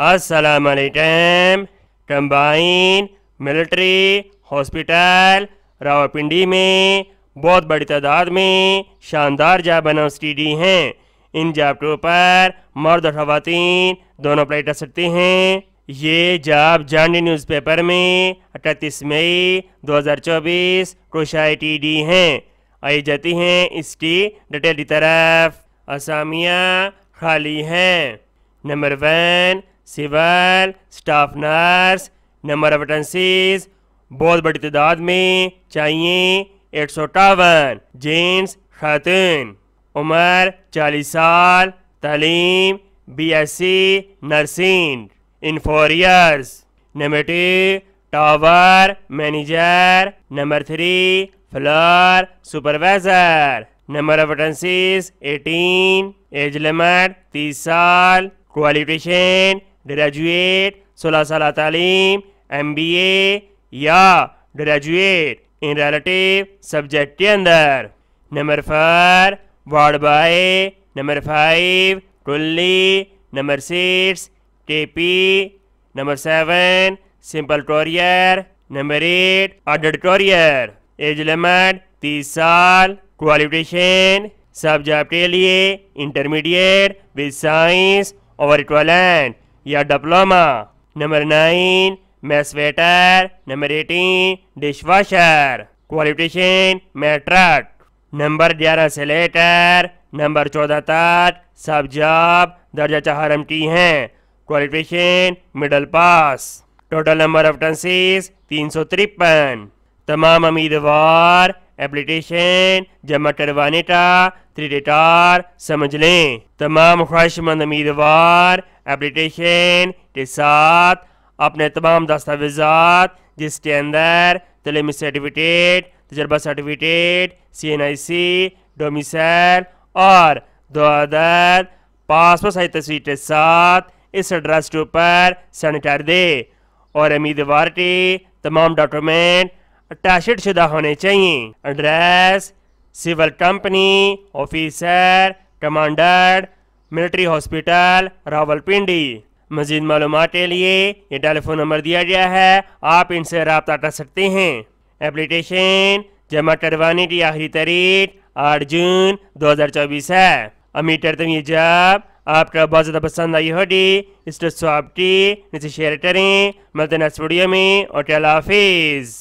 असलकम combine military hospital Rawalpindi में बहुत बड़ी तादाद में शानदार जाब यूनिवर्सिटी डी हैं इन जाबटों पर मर्द और ख़वान दोनों अप्लाई कर सकते हैं ये जाब जानी पेपर में इकतीस मई दो 2024 को शायद डी है आई जाती है इसकी डिटेल की तरफ असामिया खाली है number one civil staff nurse number of vacancies बहुत बड़ी तादाद में चाहिए एक सौ अठावन जेंट्स खातन उम्र चालीस साल तालीम B S C nursing in four years number two tower manager number three floor supervisor number of vacancies eighteen age limit तीस साल क्वालिफिकेशन ग्रेजुएट सोलह साल तालीम एम बी ए या ग्रेजुएट इन रिलेटिव सब्जेक्ट के अंदर number four ward boy number five टुल्ली number six टेपी नंबर सेवन सिंपल टोरियर नंबर एट ऑर्डर टोरियर एज लिमिट तीस साल क्वालिफिकेशन सब्जेक्ट के लिए इंटरमीडिएट विद साइंस और इक्वलेंट या डिप्लोमा नंबर नाइन मैं sweater number eighteen dishwasher qualification मैं ट्रक नंबर ग्यारह से लेटर नंबर चौदह तक सब जॉब दर्जा एम की हैं qualification middle pass total number of टेंसीज तीन सौ तिरपन तमाम उम्मीदवार एप्लीकेशन जमा करवाने का त्रिडेटार समझ लें तमाम ख्वाहिशमंद उम्मीदवार एप्लीकेशन के साथ अपने तमाम दस्तावेजात जिसके अंदर तलीमी सर्टिफिकेट तजर्बा certificate C N I C domicile और दो अदर पासपोर्ट साइज तस्वीर के साथ इस एड्रेस के ऊपर सेंड कर दे और उम्मीदवार के तमाम डॉक्यूमेंट अटैचड शुदा होने चाहिए address civil company officer commander military hospital Rawalpindi मजीद मालूम के लिए ये टेलीफोन नंबर दिया गया है आप इनसे रबता कर सकते हैं एप्लीकेशन जमा करवाने की आखिरी तारीख आठ जून 2024 है अमीर करते हैं ये जॉब आपका बहुत ज़्यादा पसंद आई होगी इस शेयर करें मिलते नेक्स्ट वीडियो में और हाफिज़